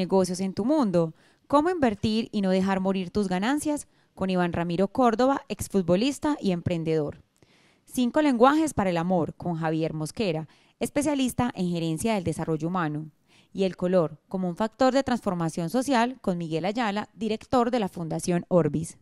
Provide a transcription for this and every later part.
negocios en tu mundo. ¿Cómo invertir y no dejar morir tus ganancias? Con Iván Ramiro Córdoba, exfutbolista y emprendedor. Cinco lenguajes para el amor, con Javier Mosquera, especialista en gerencia del desarrollo humano. Y el color, como un factor de transformación social, con Miguel Ayala, director de la Fundación Orbis.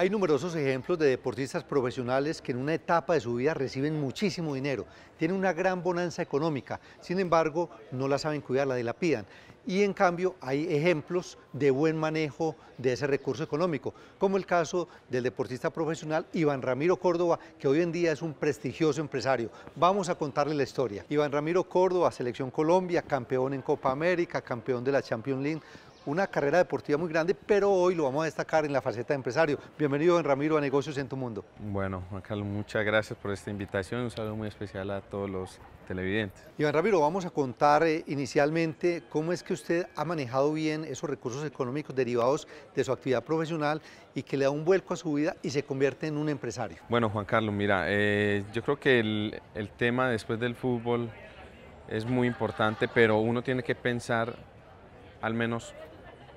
Hay numerosos ejemplos de deportistas profesionales que en una etapa de su vida reciben muchísimo dinero, tienen una gran bonanza económica, sin embargo no la saben cuidar, la de la dilapidan. Y en cambio hay ejemplos de buen manejo de ese recurso económico, como el caso del deportista profesional Iván Ramiro Córdoba, que hoy en día es un prestigioso empresario. Vamos a contarle la historia. Iván Ramiro Córdoba, Selección Colombia, campeón en Copa América, campeón de la Champions League, una carrera deportiva muy grande, pero hoy lo vamos a destacar en la faceta de empresario. Bienvenido, don Ramiro, a Negocios en tu Mundo. Bueno, Juan Carlos, muchas gracias por esta invitación. Un saludo muy especial a todos los televidentes. Iván Ramiro, vamos a contar eh, inicialmente cómo es que usted ha manejado bien esos recursos económicos derivados de su actividad profesional y que le da un vuelco a su vida y se convierte en un empresario. Bueno, Juan Carlos, mira, eh, yo creo que el tema después del fútbol es muy importante, pero uno tiene que pensar al menos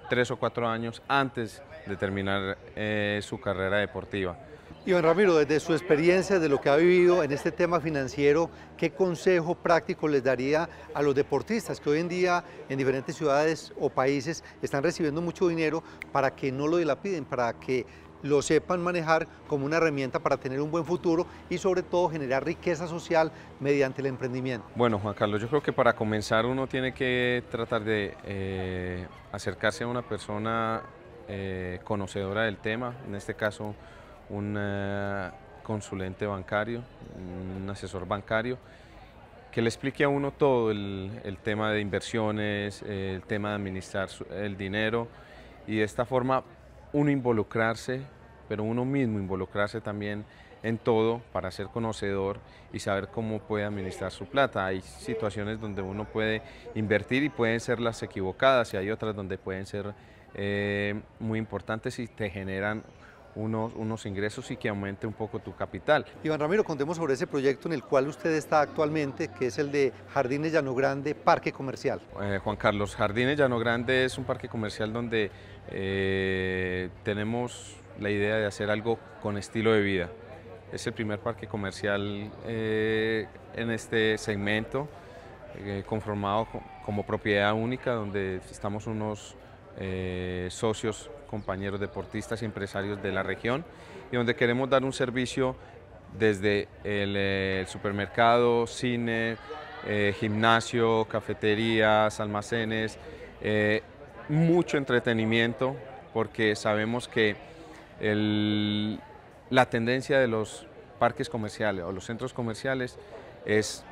tres o cuatro años antes de terminar eh, su carrera deportiva. Iván Ramiro, desde su experiencia, de lo que ha vivido en este tema financiero, ¿qué consejo práctico les daría a los deportistas que hoy en día en diferentes ciudades o países están recibiendo mucho dinero para que no lo dilapiden, para que lo sepan manejar como una herramienta para tener un buen futuro y sobre todo generar riqueza social mediante el emprendimiento. Bueno, Juan Carlos, yo creo que para comenzar uno tiene que tratar de eh, acercarse a una persona eh, conocedora del tema, en este caso un eh, consulente bancario, un asesor bancario, que le explique a uno todo el, el tema de inversiones, el tema de administrar el dinero y de esta forma uno involucrarse, pero uno mismo involucrarse también en todo para ser conocedor y saber cómo puede administrar su plata. Hay situaciones donde uno puede invertir y pueden ser las equivocadas y hay otras donde pueden ser eh, muy importantes y te generan unos, unos, ingresos y que aumente un poco tu capital. Iván Ramiro, contemos sobre ese proyecto en el cual usted está actualmente, que es el de Jardines Llano Grande, Parque Comercial. Eh, Juan Carlos, Jardines Llano Grande es un parque comercial donde eh, tenemos la idea de hacer algo con estilo de vida. Es el primer parque comercial eh, en este segmento, eh, conformado como propiedad única, donde estamos unos socios, compañeros deportistas y empresarios de la región, y donde queremos dar un servicio desde el supermercado, cine, gimnasio, cafeterías, almacenes, mucho entretenimiento porque sabemos que la tendencia de los parques comerciales o los centros comerciales es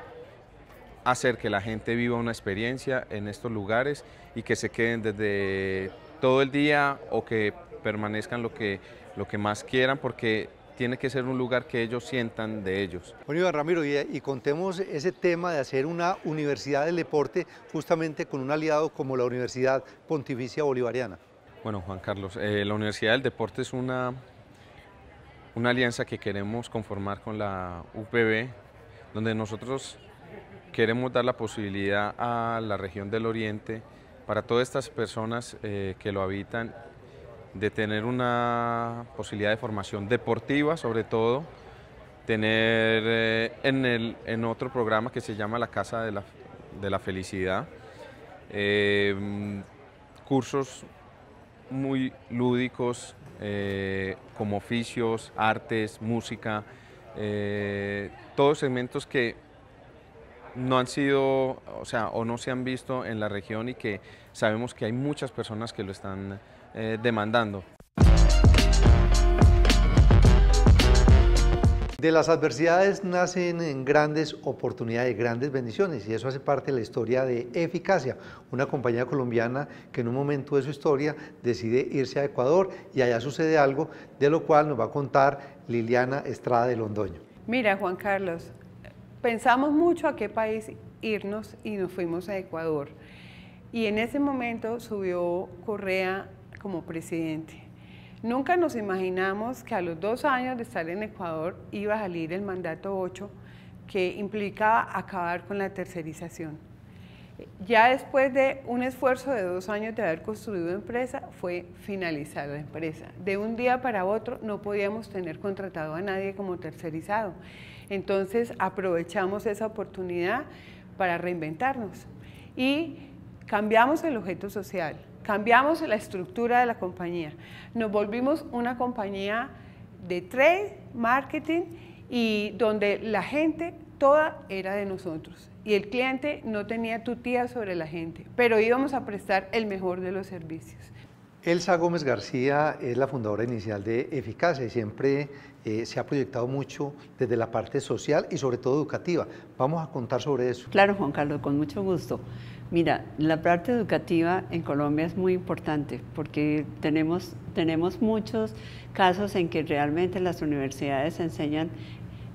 hacer que la gente viva una experiencia en estos lugares y que se queden desde todo el día o que permanezcan lo que, lo que más quieran porque tiene que ser un lugar que ellos sientan de ellos. Bueno, Ramiro, y, contemos ese tema de hacer una universidad del deporte justamente con un aliado como la Universidad Pontificia Bolivariana. Bueno, Juan Carlos, eh, la Universidad del Deporte es una, una alianza que queremos conformar con la UPB, donde nosotros queremos dar la posibilidad a la región del Oriente para todas estas personas eh, que lo habitan de tener una posibilidad de formación deportiva sobre todo, tener eh, en, el, en otro programa que se llama La Casa de la, Felicidad, eh, cursos muy lúdicos eh, como oficios, artes, música, todos segmentos que no han sido, o sea, o no se han visto en la región y que sabemos que hay muchas personas que lo están eh, demandando. De las adversidades nacen grandes oportunidades, grandes bendiciones, y eso hace parte de la historia de Eficacia, una compañía colombiana que en un momento de su historia decide irse a Ecuador y allá sucede algo, de lo cual nos va a contar Liliana Estrada de Londoño. Mira, Juan Carlos, pensamos mucho a qué país irnos y nos fuimos a Ecuador. Y en ese momento subió Correa como presidente. Nunca nos imaginamos que a los dos años de estar en Ecuador iba a salir el mandato 8 que implicaba acabar con la tercerización. Ya después de un esfuerzo de dos años de haber construido empresa, fue finalizar la empresa. De un día para otro no podíamos tener contratado a nadie como tercerizado. Entonces aprovechamos esa oportunidad para reinventarnos y cambiamos el objeto social Cambiamos la estructura de la compañía. Nos volvimos una compañía de trade, marketing y donde la gente toda era de nosotros y el cliente no tenía tutía sobre la gente, pero íbamos a prestar el mejor de los servicios. Elsa Gómez García es la fundadora inicial de Eficacia y siempre eh, se ha proyectado mucho desde la parte social y sobre todo educativa. Vamos a contar sobre eso. Claro, Juan Carlos, con mucho gusto. Mira, la parte educativa en Colombia es muy importante porque tenemos, tenemos muchos casos en que realmente las universidades enseñan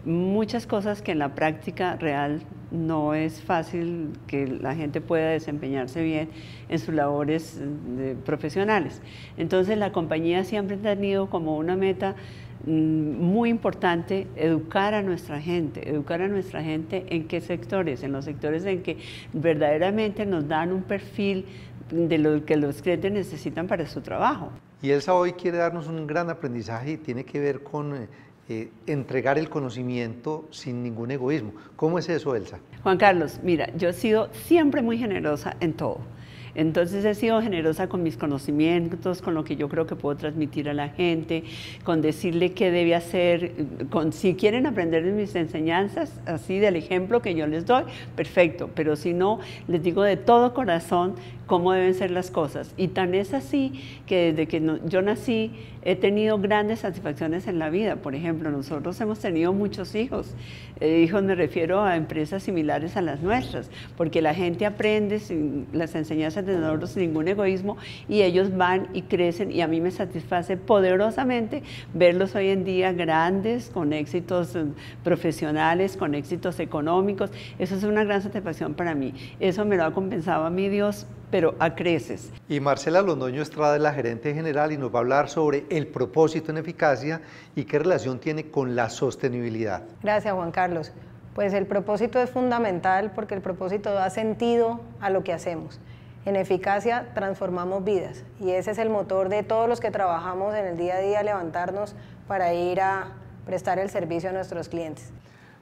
muchas cosas que en la práctica real no es fácil que la gente pueda desempeñarse bien en sus labores eh, profesionales. Entonces la compañía siempre ha tenido como una meta Mm, muy importante educar a nuestra gente, educar a nuestra gente en qué sectores, en los sectores en que verdaderamente nos dan un perfil de lo que los clientes necesitan para su trabajo. Y Elsa hoy quiere darnos un gran aprendizaje y tiene que ver con eh, eh, entregar el conocimiento sin ningún egoísmo. ¿Cómo es eso, Elsa? Juan Carlos, mira, yo he sido siempre muy generosa en todo. Entonces he sido generosa con mis conocimientos, con lo que yo creo que puedo transmitir a la gente, con decirle qué debe hacer, eh, con si quieren aprender de mis enseñanzas, así del ejemplo que yo les doy, perfecto, pero si no, les digo de todo corazón cómo deben ser las cosas. Y tan es así que desde que yo nací he tenido grandes satisfacciones en la vida. Por ejemplo, nosotros hemos tenido muchos hijos. Eh, hijos me refiero a empresas similares a las nuestras, porque la gente aprende sin las enseñanzas de nosotros sin ningún egoísmo y ellos van y crecen y a mí me satisface poderosamente verlos hoy en día grandes, con éxitos eh, profesionales, con éxitos económicos. Eso es una gran satisfacción para mí. Eso me lo ha compensado a mi Dios pero a creces. Y Marcela Londoño Estrada es la gerente general y nos va a hablar sobre el propósito en eficacia y qué relación tiene con la sostenibilidad. Gracias, Juan Carlos. Pues el propósito es fundamental porque el propósito da sentido a lo que hacemos. En eficacia transformamos vidas y ese es el motor de todos los que trabajamos en el día a día, levantarnos para ir a prestar el servicio a nuestros clientes.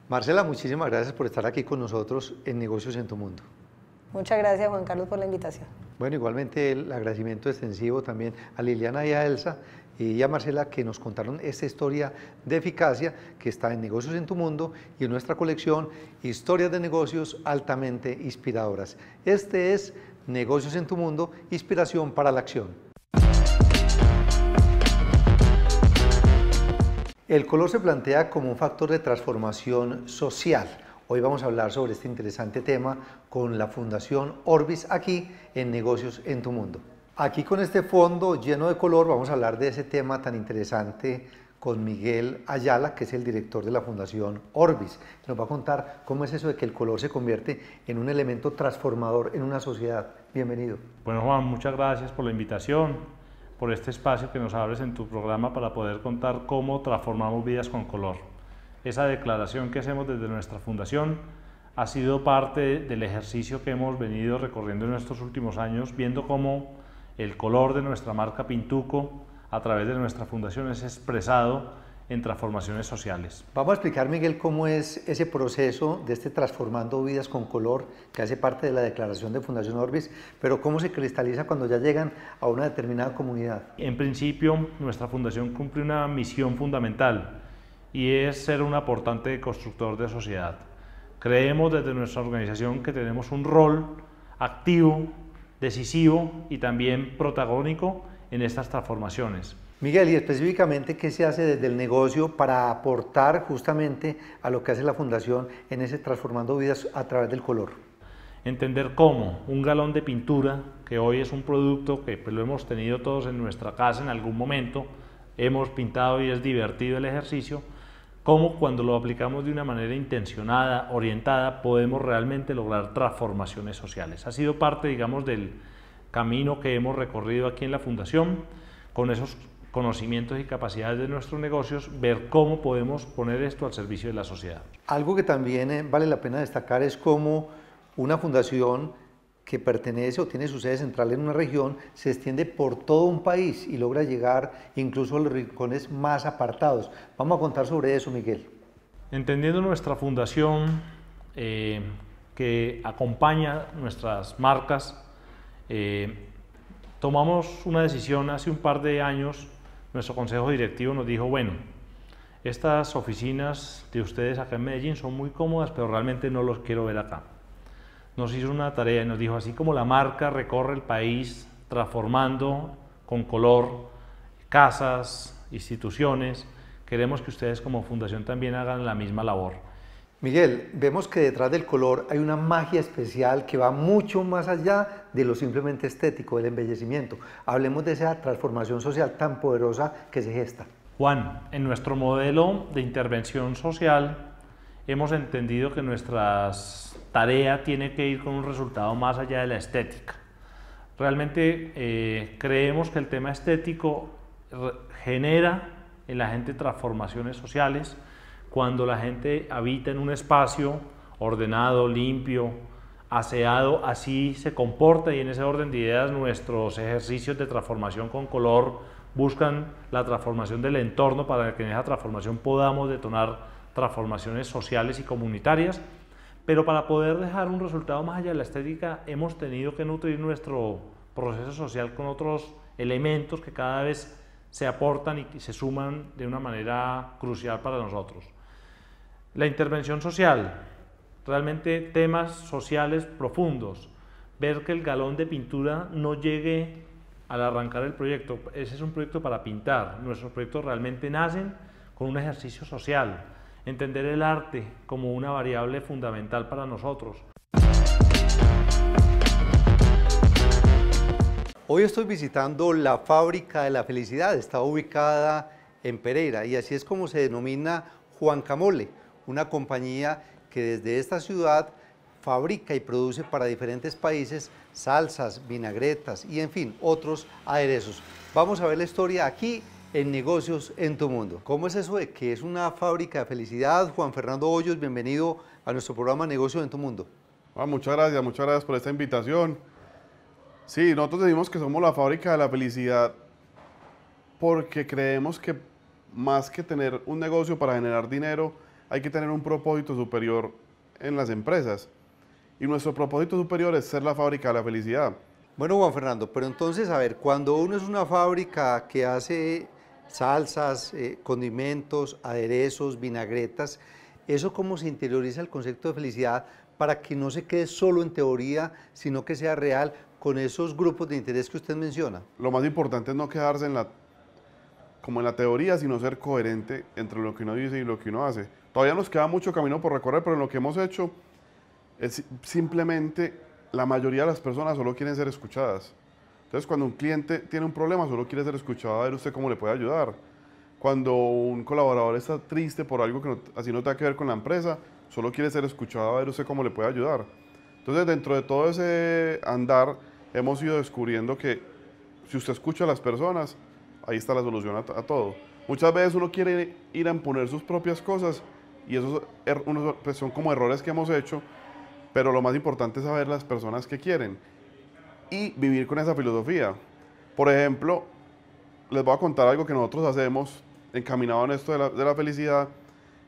Marcela, muchísimas gracias por estar aquí con nosotros en Negocios en tu Mundo. Muchas gracias, Juan Carlos, por la invitación. Bueno, igualmente el agradecimiento extensivo también a Liliana y a Elsa y a Marcela que nos contaron esta historia de eficacia que está en Negocios en tu Mundo y en nuestra colección Historias de Negocios altamente inspiradoras. Este es Negocios en tu Mundo, Inspiración para la Acción. El color se plantea como un factor de transformación social Hoy vamos a hablar sobre este interesante tema con la Fundación Orbis aquí en Negocios en tu Mundo. Aquí con este fondo lleno de color vamos a hablar de ese tema tan interesante con Miguel Ayala, que es el director de la Fundación Orbis. Nos va a contar cómo es eso de que el color se convierte en un elemento transformador en una sociedad. Bienvenido. Bueno, Juan, muchas gracias por la invitación, por este espacio que nos abres en tu programa para poder contar cómo transformamos vidas con color esa declaración que hacemos desde nuestra fundación ha sido parte del ejercicio que hemos venido recorriendo en estos últimos años, viendo cómo el color de nuestra marca Pintuco a través de nuestra fundación es expresado en transformaciones sociales. Vamos a explicar, Miguel, cómo es ese proceso de este Transformando Vidas con Color, que hace parte de la declaración de Fundación Orbis, pero cómo se cristaliza cuando ya llegan a una determinada comunidad. En principio, nuestra fundación cumple una misión fundamental, y es ser un aportante constructor de sociedad. Creemos desde nuestra organización que tenemos un rol activo, decisivo y también protagónico en estas transformaciones. Miguel, y específicamente, ¿qué se hace desde el negocio para aportar justamente a lo que hace la Fundación en ese Transformando Vidas a través del color? Entender cómo un galón de pintura, que hoy es un producto que pues, lo hemos tenido todos en nuestra casa en algún momento, hemos pintado y es divertido el ejercicio, cómo cuando lo aplicamos de una manera intencionada, orientada, podemos realmente lograr transformaciones sociales. Ha sido parte, digamos, del camino que hemos recorrido aquí en la Fundación, con esos conocimientos y capacidades de nuestros negocios, ver cómo podemos poner esto al servicio de la sociedad. Algo que también eh, vale la pena destacar es cómo una fundación que pertenece o tiene su sede central en una región, se extiende por todo un país y logra llegar incluso a los rincones más apartados. Vamos a contar sobre eso, Miguel. Entendiendo nuestra fundación eh, que acompaña nuestras marcas, eh, tomamos una decisión hace un par de años, nuestro consejo directivo nos dijo, bueno, estas oficinas de ustedes acá en Medellín son muy cómodas, pero realmente no los quiero ver acá nos hizo una tarea y nos dijo, así como la marca recorre el país transformando con color casas, instituciones, queremos que ustedes como fundación también hagan la misma labor. Miguel, vemos que detrás del color hay una magia especial que va mucho más allá de lo simplemente estético, del embellecimiento. Hablemos de esa transformación social tan poderosa que se gesta. Juan, en nuestro modelo de intervención social hemos entendido que nuestra tarea tiene que ir con un resultado más allá de la estética. Realmente eh, creemos que el tema estético genera en la gente transformaciones sociales cuando la gente habita en un espacio ordenado, limpio, aseado, así se comporta y en ese orden de ideas nuestros ejercicios de transformación con color buscan la transformación del entorno para que en esa transformación podamos detonar transformaciones sociales y comunitarias, pero para poder dejar un resultado más allá de la estética hemos tenido que nutrir nuestro proceso social con otros elementos que cada vez se aportan y se suman de una manera crucial para nosotros. La intervención social, realmente temas sociales profundos, ver que el galón de pintura no llegue al arrancar el proyecto. Ese es un proyecto para pintar. Nuestros proyectos realmente nacen con un ejercicio social, entender el arte como una variable fundamental para nosotros. Hoy estoy visitando la Fábrica de la Felicidad, está ubicada en Pereira y así es como se denomina Juan Camole, una compañía que desde esta ciudad fabrica y produce para diferentes países salsas, vinagretas y en fin, otros aderezos. Vamos a ver la historia aquí en negocios en tu mundo. ¿Cómo es eso de que es una fábrica de felicidad? Juan Fernando Hoyos, bienvenido a nuestro programa Negocios en tu mundo. Ah, muchas gracias, muchas gracias por esta invitación. Sí, nosotros decimos que somos la fábrica de la felicidad porque creemos que más que tener un negocio para generar dinero, hay que tener un propósito superior en las empresas. Y nuestro propósito superior es ser la fábrica de la felicidad. Bueno, Juan Fernando, pero entonces, a ver, cuando uno es una fábrica que hace salsas, eh, condimentos, aderezos, vinagretas. Eso cómo se interioriza el concepto de felicidad para que no se quede solo en teoría, sino que sea real con esos grupos de interés que usted menciona. Lo más importante es no quedarse en la como en la teoría, sino ser coherente entre lo que uno dice y lo que uno hace. Todavía nos queda mucho camino por recorrer, pero en lo que hemos hecho es simplemente la mayoría de las personas solo quieren ser escuchadas. Entonces, cuando un cliente tiene un problema, solo quiere ser escuchado a ver usted cómo le puede ayudar. Cuando un colaborador está triste por algo que así no tenga que ver con la empresa, solo quiere ser escuchado a ver usted cómo le puede ayudar. Entonces, dentro de todo ese andar, hemos ido descubriendo que si usted escucha a las personas, ahí está la solución a, todo. Muchas veces uno quiere ir a imponer sus propias cosas y esos er, pues, son como errores que hemos hecho, pero lo más importante es saber las personas que quieren y vivir con esa filosofía. Por ejemplo, les voy a contar algo que nosotros hacemos encaminado en esto de la, felicidad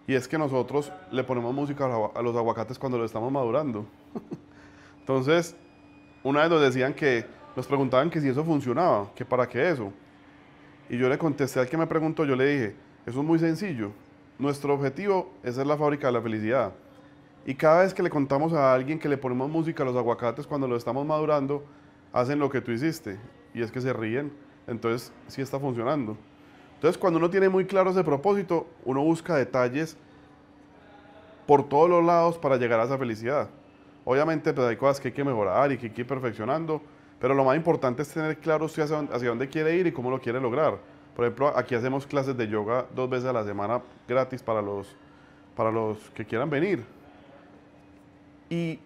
y es que nosotros le ponemos música a los aguacates cuando los estamos madurando. Entonces, una vez nos decían que, nos preguntaban que si eso funcionaba, que para qué eso. Y yo le contesté al que me preguntó, yo le dije, eso es muy sencillo. Nuestro objetivo es ser la fábrica de la felicidad. Y cada vez que le contamos a alguien que le ponemos música a los aguacates cuando los estamos madurando, hacen lo que tú hiciste y es que se ríen. Entonces sí está funcionando. Entonces cuando uno tiene muy claro ese propósito, uno busca detalles por todos los lados para llegar a esa felicidad. Obviamente pues hay cosas que hay que mejorar y que hay que ir perfeccionando, pero lo más importante es tener claro hacia dónde, hacia dónde quiere ir y cómo lo quiere lograr. Por ejemplo, aquí hacemos clases de yoga dos veces a la semana gratis para los, para los que quieran venir. Y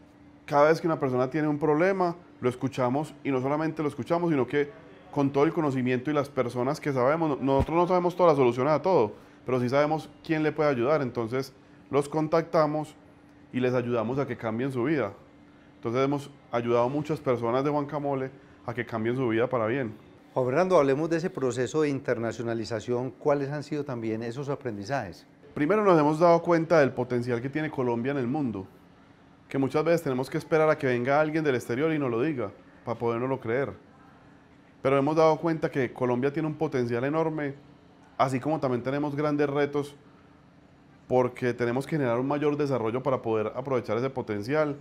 cada vez que una persona tiene un problema, lo escuchamos y no solamente lo escuchamos, sino que con todo el conocimiento y las personas que sabemos, nosotros no sabemos todas las soluciones a todo, pero sí sabemos quién le puede ayudar. Entonces los contactamos y les ayudamos a que cambien su vida. Entonces hemos ayudado a muchas personas de Huancamole a que cambien su vida para bien. Juan Fernando, hablemos de ese proceso de internacionalización. ¿Cuáles han sido también esos aprendizajes? Primero nos hemos dado cuenta del potencial que tiene Colombia en el mundo que muchas veces tenemos que esperar a que venga alguien del exterior y nos lo diga para lo creer. Pero hemos dado cuenta que Colombia tiene un potencial enorme, así como también tenemos grandes retos porque tenemos que generar un mayor desarrollo para poder aprovechar ese potencial.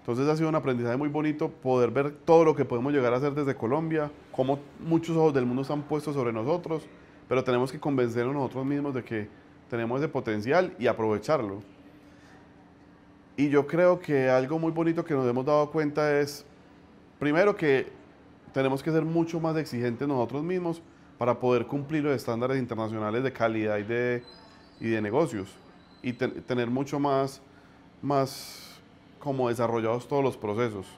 Entonces ha sido un aprendizaje muy bonito poder ver todo lo que podemos llegar a hacer desde Colombia, cómo muchos ojos del mundo se han puesto sobre nosotros, pero tenemos que convencer a nosotros mismos de que tenemos ese potencial y aprovecharlo. Y yo creo que algo muy bonito que nos hemos dado cuenta es, primero que tenemos que ser mucho más exigentes nosotros mismos para poder cumplir los estándares internacionales de calidad y de, negocios. Y tener mucho más, más como desarrollados todos los procesos.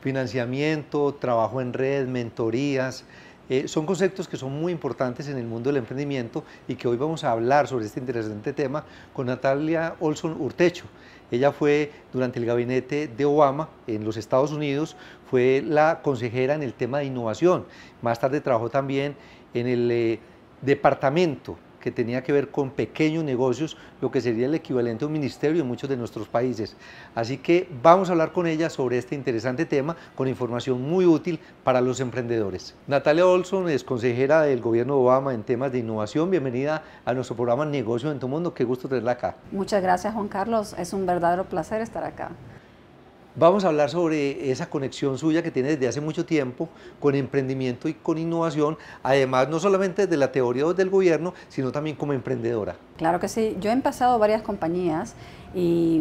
Financiamiento, trabajo en red, mentorías. Eh, son conceptos que son muy importantes en el mundo del emprendimiento y que hoy vamos a hablar sobre este interesante tema con Natalia Olson Urtecho. Ella fue durante el gabinete de Obama en los Estados Unidos, fue la consejera en el tema de innovación. Más tarde trabajó también en el eh, departamento que tenía que ver con pequeños negocios, lo que sería el equivalente a un ministerio en muchos de nuestros países. Así que vamos a hablar con ella sobre este interesante tema con información muy útil para los emprendedores. Natalia Olson es consejera del gobierno de Obama en temas de innovación. Bienvenida a nuestro programa Negocios en tu Mundo. Qué gusto tenerla acá. Muchas gracias Juan Carlos. Es un verdadero placer estar acá. Vamos a hablar sobre esa conexión suya que tiene desde hace mucho tiempo con emprendimiento y con innovación, además no solamente de la teoría del gobierno, sino también como emprendedora. Claro que sí, yo he empezado varias compañías y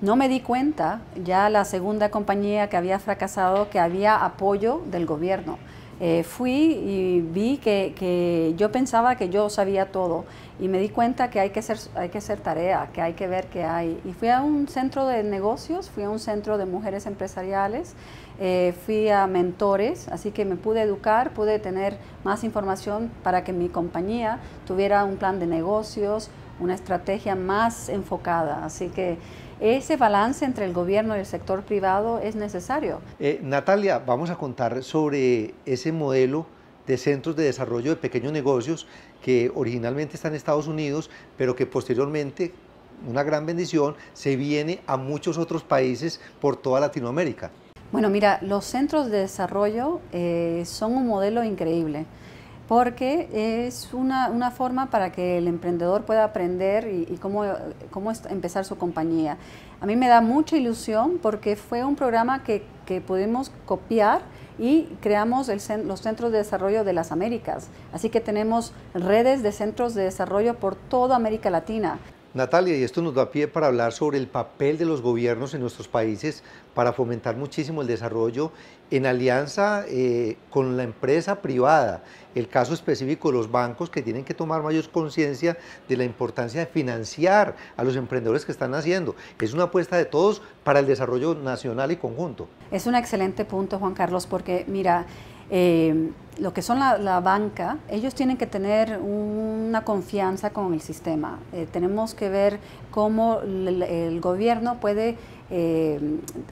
no me di cuenta, ya la segunda compañía que había fracasado, que había apoyo del gobierno. Eh, fui y vi que, yo pensaba que yo sabía todo y me di cuenta que hay que, ser, hay que ser tarea, que hay que ver qué hay. Y fui a un centro de negocios, fui a un centro de mujeres empresariales, eh, fui a mentores, así que me pude educar, pude tener más información para que mi compañía tuviera un plan de negocios, una estrategia más enfocada. Así que ese balance entre el gobierno y el sector privado es necesario. Eh, Natalia, vamos a contar sobre ese modelo de centros de desarrollo de pequeños negocios que originalmente está en Estados Unidos, pero que posteriormente, una gran bendición, se viene a muchos otros países por toda Latinoamérica. Bueno, mira, los centros de desarrollo eh, son un modelo increíble porque es una, forma para que el emprendedor pueda aprender y, cómo, empezar su compañía. A mí me da mucha ilusión porque fue un programa que, que pudimos copiar y creamos los centros de desarrollo de las Américas. Así que tenemos redes de centros de desarrollo por toda América Latina. Natalia, y esto nos da pie para hablar sobre el papel de los gobiernos en nuestros países para fomentar muchísimo el desarrollo en alianza eh, con la empresa privada. El caso específico de los bancos que tienen que tomar mayor conciencia de la importancia de financiar a los emprendedores que están haciendo. Es una apuesta de todos para el desarrollo nacional y conjunto. Es un excelente punto, Juan Carlos, porque mira, eh, lo que son la, banca, ellos tienen que tener una confianza con el sistema. Eh, tenemos que ver cómo el, gobierno puede eh,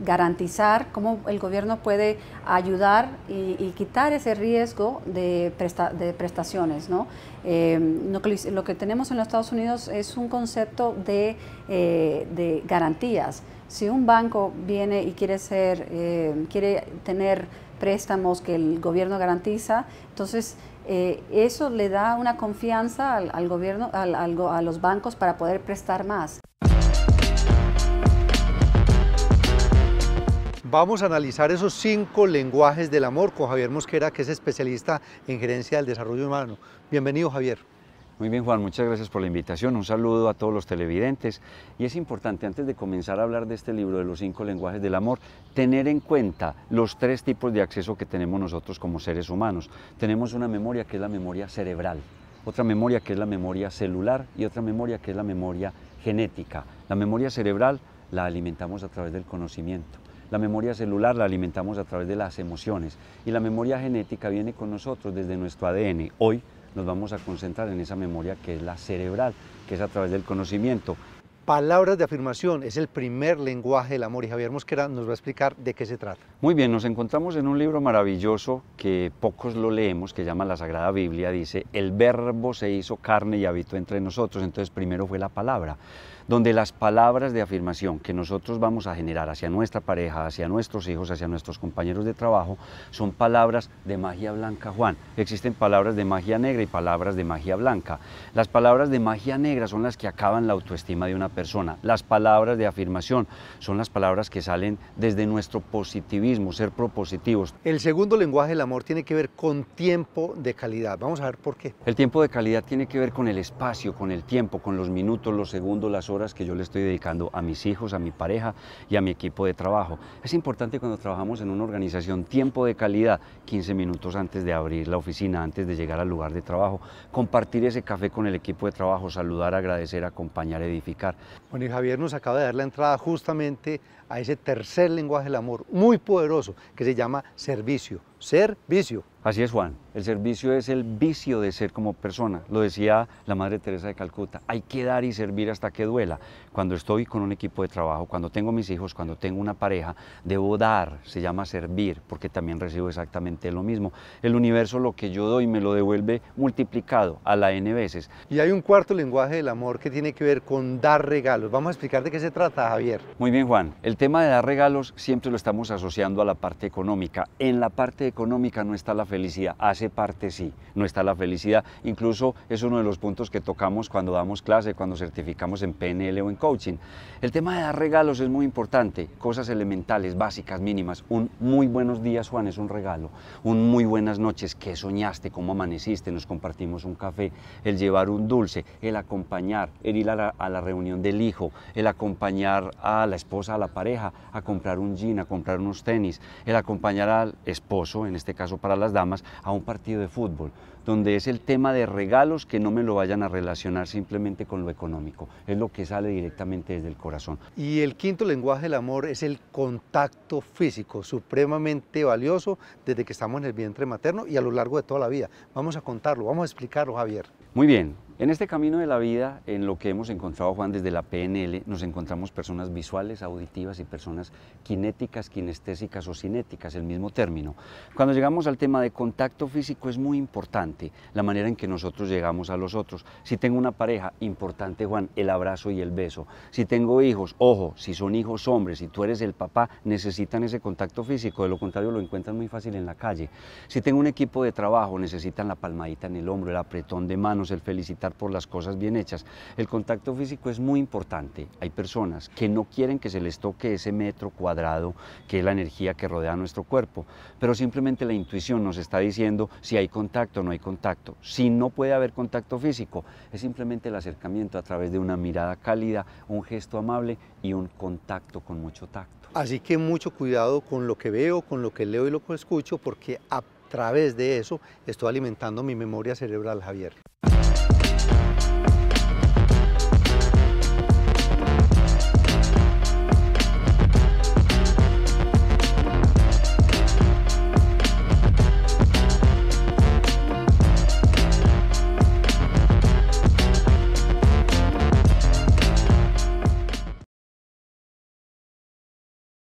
garantizar, cómo el gobierno puede ayudar y, quitar ese riesgo de, prestaciones. ¿no? lo, que, tenemos en los Estados Unidos es un concepto de, de garantías. Si un banco viene y quiere, ser, quiere tener préstamos que el gobierno garantiza. Entonces, eh, eso le da una confianza al, gobierno, a los bancos para poder prestar más. Vamos a analizar esos cinco lenguajes del amor con Javier Mosquera, que es especialista en gerencia del desarrollo humano. Bienvenido, Javier. Muy bien, Juan, muchas gracias por la invitación. Un saludo a todos los televidentes. Y es importante, antes de comenzar a hablar de este libro de los cinco lenguajes del amor, tener en cuenta los tres tipos de acceso que tenemos nosotros como seres humanos. Tenemos una memoria que es la memoria cerebral, otra memoria que es la memoria celular y otra memoria que es la memoria genética. La memoria cerebral la alimentamos a través del conocimiento. La memoria celular la alimentamos a través de las emociones y la memoria genética viene con nosotros desde nuestro ADN. Hoy nos vamos a concentrar en esa memoria que es la cerebral, que es a través del conocimiento. Palabras de afirmación es el primer lenguaje del amor y Javier Mosquera nos va a explicar de qué se trata. Muy bien, nos encontramos en un libro maravilloso que pocos lo leemos, que llama la Sagrada Biblia, dice, el verbo se hizo carne y habitó entre nosotros, entonces primero fue la palabra donde las palabras de afirmación que nosotros vamos a generar hacia nuestra pareja, hacia nuestros hijos, hacia nuestros compañeros de trabajo, son palabras de magia blanca, Juan. Existen palabras de magia negra y palabras de magia blanca. Las palabras de magia negra son las que acaban la autoestima de una persona. Las palabras de afirmación son las palabras que salen desde nuestro positivismo, ser propositivos. El segundo lenguaje del amor tiene que ver con tiempo de calidad. Vamos a ver por qué. El tiempo de calidad tiene que ver con el espacio, con el tiempo, con los minutos, los segundos, las horas que yo le estoy dedicando a mis hijos, a mi pareja y a mi equipo de trabajo. Es importante cuando trabajamos en una organización tiempo de calidad, 15 minutos antes de abrir la oficina, antes de llegar al lugar de trabajo, compartir ese café con el equipo de trabajo, saludar, agradecer, acompañar, edificar. Bueno, y Javier nos acaba de dar la entrada justamente a ese tercer lenguaje del amor muy poderoso que se llama servicio servicio. Así es, Juan. El servicio es el vicio de ser como persona. Lo decía la Madre Teresa de Calcuta. Hay que dar y servir hasta que duela. Cuando estoy con un equipo de trabajo, cuando tengo mis hijos, cuando tengo una pareja, debo dar. Se llama servir, porque también recibo exactamente lo mismo. El universo lo que yo doy me lo devuelve multiplicado a la n veces. Y hay un cuarto lenguaje del amor que tiene que ver con dar regalos. Vamos a explicar de qué se trata, Javier. Muy bien, Juan. El tema de dar regalos siempre lo estamos asociando a la parte económica. En la parte económica no está la felicidad, hace parte sí, no está la felicidad. Incluso es uno de los puntos que tocamos cuando damos clase, cuando certificamos en PNL o en coaching. El tema de dar regalos es muy importante, cosas elementales, básicas, mínimas. Un muy buenos días, Juan, es un regalo. Un muy buenas noches, ¿qué soñaste? ¿Cómo amaneciste? Nos compartimos un café. El llevar un dulce, el acompañar, el ir a la, a la reunión del hijo, el acompañar a la esposa, a la pareja, a comprar un jean, a comprar unos tenis, el acompañar al esposo en este caso para las damas, a un partido de fútbol, donde es el tema de regalos que no me lo vayan a relacionar simplemente con lo económico, es lo que sale directamente desde el corazón. Y el quinto lenguaje del amor es el contacto físico, supremamente valioso desde que estamos en el vientre materno y a lo largo de toda la vida. Vamos a contarlo, vamos a explicarlo, Javier. Muy bien, en este camino de la vida, en lo que hemos encontrado, Juan, desde la PNL, nos encontramos personas visuales, auditivas y personas kinéticas, kinestésicas o cinéticas, el mismo término. Cuando llegamos al tema de contacto físico es muy importante la manera en que nosotros llegamos a los otros. Si tengo una pareja, importante, Juan, el abrazo y el beso. Si tengo hijos, ojo, si son hijos hombres, si tú eres el papá, necesitan ese contacto físico, de lo contrario lo encuentran muy fácil en la calle. Si tengo un equipo de trabajo, necesitan la palmadita en el hombro, el apretón de manos, el felicitar por las cosas bien hechas. El contacto físico es muy importante. Hay personas que no quieren que se les toque ese metro cuadrado que es la energía que rodea nuestro cuerpo, pero simplemente la intuición nos está diciendo si hay contacto o no hay contacto. Si no puede haber contacto físico, es simplemente el acercamiento a través de una mirada cálida, un gesto amable y un contacto con mucho tacto. Así que mucho cuidado con lo que veo, con lo que leo y lo que escucho, porque a través de eso estoy alimentando mi memoria cerebral, Javier.